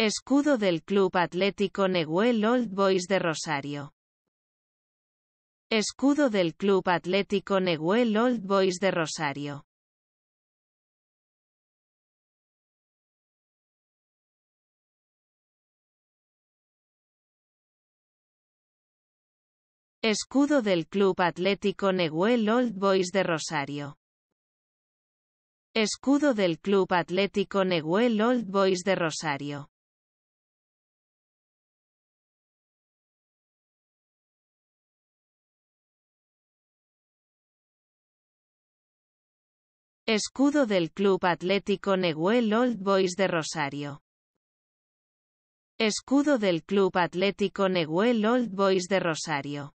Escudo del Club Atlético Nehuel Old Boys de Rosario. Escudo del Club Atlético Nehuel Old Boys de Rosario. Escudo del Club Atlético Nehuel Old Boys de Rosario. Escudo del Club Atlético Nehuel Old Boys de Rosario. Escudo del Club Atlético Neguel Old Boys de Rosario. Escudo del Club Atlético Nehuel Old Boys de Rosario.